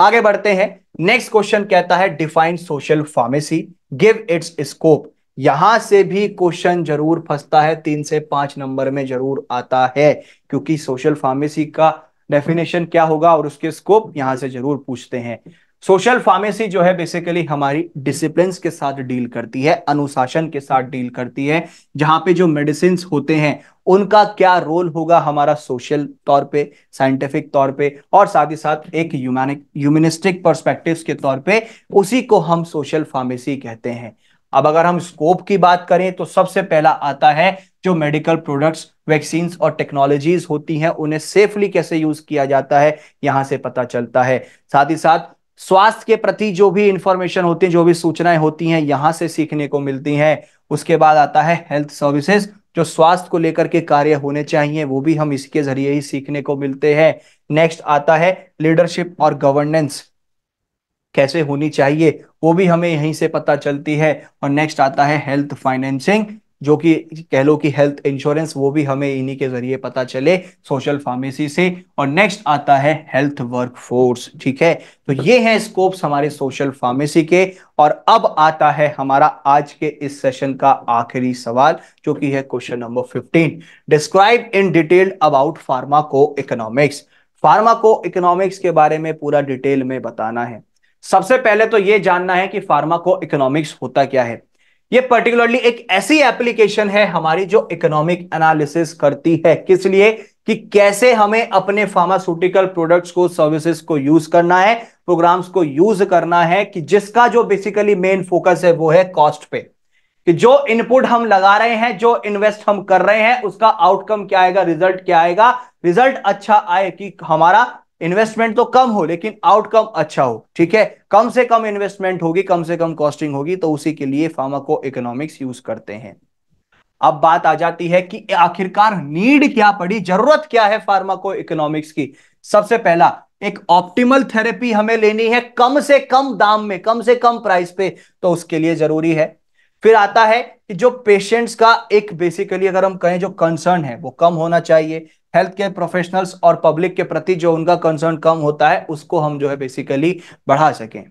आगे बढ़ते हैं नेक्स्ट क्वेश्चन कहता है define social pharmacy give its scope यहां से भी क्वेश्चन जरूर फंसता है तीन से पांच नंबर में जरूर आता है क्योंकि सोशल फार्मेसी का डेफिनेशन क्या होगा और उसके स्कोप यहां से जरूर पूछते हैं सोशल फार्मेसी जो है बेसिकली हमारी डिसिप्लिन के साथ डील करती है अनुशासन के साथ डील करती है जहां पे जो मेडिसिन होते हैं उनका क्या रोल होगा हमारा सोशल तौर पे साइंटिफिक तौर पे और साथ ही साथ एक ह्यूमैनिक ह्यूमनिस्टिक पर्सपेक्टिव्स के तौर पे उसी को हम सोशल फार्मेसी कहते हैं अब अगर हम स्कोप की बात करें तो सबसे पहला आता है जो मेडिकल प्रोडक्ट्स वैक्सीन और टेक्नोलॉजीज होती हैं उन्हें सेफली कैसे यूज किया जाता है यहां से पता चलता है साथ ही साथ स्वास्थ्य के प्रति जो भी इंफॉर्मेशन होती है जो भी सूचनाएं होती हैं यहां से सीखने को मिलती हैं उसके बाद आता है हेल्थ सर्विसेज जो स्वास्थ्य को लेकर के कार्य होने चाहिए वो भी हम इसके जरिए ही सीखने को मिलते हैं नेक्स्ट आता है लीडरशिप और गवर्नेंस कैसे होनी चाहिए वो भी हमें यहीं से पता चलती है और नेक्स्ट आता है हेल्थ फाइनेंसिंग जो कि कह लो कि हेल्थ इंश्योरेंस वो भी हमें इन्हीं के जरिए पता चले सोशल फार्मेसी से और नेक्स्ट आता है हेल्थ वर्क फोर्स ठीक है तो ये है स्कोप्स हमारे सोशल फार्मेसी के और अब आता है हमारा आज के इस सेशन का आखिरी सवाल जो कि है question number fifteen describe in detail about pharmacoeconomics pharmacoeconomics के बारे में पूरा डिटेल में बताना है सबसे पहले तो ये जानना है कि फार्माको इकोनॉमिक्स होता क्या है ये पर्टिकुलरली एक ऐसी एप्लीकेशन है हमारी जो इकोनॉमिक एनालिसिस करती है किस लिए कि कैसे हमें अपने फार्मास्यूटिकल प्रोडक्ट्स को सर्विसेज को यूज करना है प्रोग्राम्स को यूज करना है कि जिसका जो बेसिकली मेन फोकस है वो है कॉस्ट पे कि जो इनपुट हम लगा रहे हैं जो इन्वेस्ट हम कर रहे हैं उसका आउटकम क्या आएगा रिजल्ट क्या आएगा रिजल्ट अच्छा आए कि हमारा इन्वेस्टमेंट तो कम हो लेकिन आउटकम अच्छा हो ठीक है कम से कम इन्वेस्टमेंट होगी कम से कम कॉस्टिंग होगी तो उसी के लिए फार्माको इकोनॉमिक्स यूज करते हैं अब बात आ जाती है कि आखिरकार नीड क्या पड़ी जरूरत क्या है फार्माको इकोनॉमिक्स की सबसे पहला एक ऑप्टिमल थेरेपी हमें लेनी है कम से कम दाम में कम से कम प्राइस पे तो उसके लिए जरूरी है फिर आता है कि जो पेशेंट्स का एक बेसिकली अगर हम कहें जो कंसर्न है वो कम होना चाहिए हेल्थ केयर प्रोफेशनल्स और पब्लिक के प्रति जो उनका कंसर्न कम होता है उसको हम जो है बेसिकली बढ़ा सकें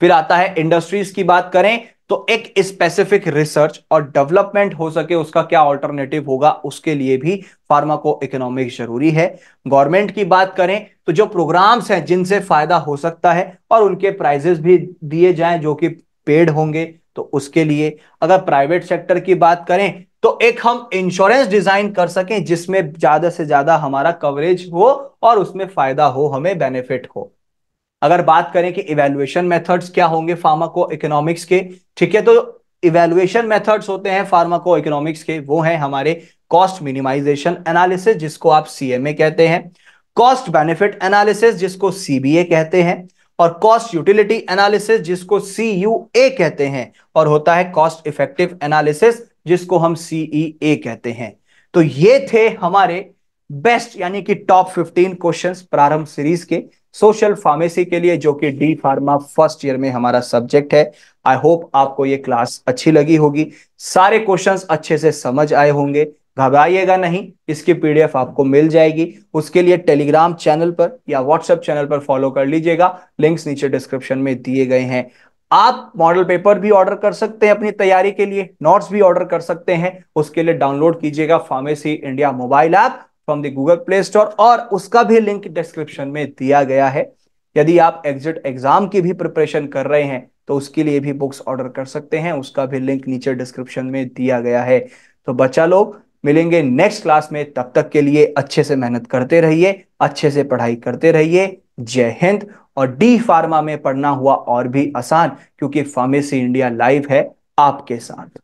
फिर आता है इंडस्ट्रीज की बात करें तो एक स्पेसिफिक रिसर्च और डेवलपमेंट हो सके उसका क्या ऑल्टरनेटिव होगा उसके लिए भी फार्माको इकोनॉमिक जरूरी है गवर्नमेंट की बात करें तो जो प्रोग्राम्स हैं जिनसे फायदा हो सकता है और उनके प्राइजेस भी दिए जाएं जो कि पेड होंगे तो उसके लिए अगर प्राइवेट सेक्टर की बात करें तो एक हम इंश्योरेंस डिजाइन कर सकें जिसमें ज्यादा से ज्यादा हमारा कवरेज हो और उसमें फायदा हो हमें बेनिफिट हो अगर बात करें कि इवेल्युएशन मेथड्स क्या होंगे फार्माको इकोनॉमिक्स के ठीक है तो इवेल्युएशन मेथड्स होते हैं फार्माको इकोनॉमिक्स के वो हैं हमारे कॉस्ट मिनिमाइजेशन एनालिसिस जिसको आप सीएमए कहते हैं कॉस्ट बेनिफिट एनालिसिस जिसको सीबीए कहते हैं और कॉस्ट यूटिलिटी एनालिसिस जिसको सी कहते हैं और होता है कॉस्ट इफेक्टिव एनालिसिस जिसको हम ए e कहते हैं तो ये थे हमारे बेस्ट यानी कि टॉप 15 क्वेश्चंस प्रारंभ सीरीज के सोशल फार्मेसी के लिए जो कि डी फार्मा फर्स्ट ईयर में हमारा सब्जेक्ट है आई होप आपको ये क्लास अच्छी लगी होगी सारे क्वेश्चंस अच्छे से समझ आए होंगे घबराइएगा नहीं इसकी पीडीएफ आपको मिल जाएगी उसके लिए टेलीग्राम चैनल पर या व्हाट्सएप चैनल पर फॉलो कर लीजिएगा लिंक्स नीचे डिस्क्रिप्शन में दिए गए हैं आप मॉडल पेपर भी ऑर्डर कर सकते हैं अपनी तैयारी के लिए नोट्स भी ऑर्डर कर सकते हैं उसके लिए डाउनलोड कीजिएगा pharmacy India mobile app from the Google Play Store और उसका भी लिंक डिस्क्रिप्शन में दिया गया है यदि आप एग्जिट एग्जाम की भी प्रिपरेशन कर रहे हैं तो उसके लिए भी बुक्स ऑर्डर कर सकते हैं उसका भी लिंक नीचे डिस्क्रिप्शन में दिया गया है तो बच्चा लोग मिलेंगे नेक्स्ट क्लास में तब तक के लिए अच्छे से मेहनत करते रहिए अच्छे से पढ़ाई करते रहिए जय हिंद और डी फार्मा में पढ़ना हुआ और भी आसान क्योंकि फार्मेसी इंडिया लाइव है आपके साथ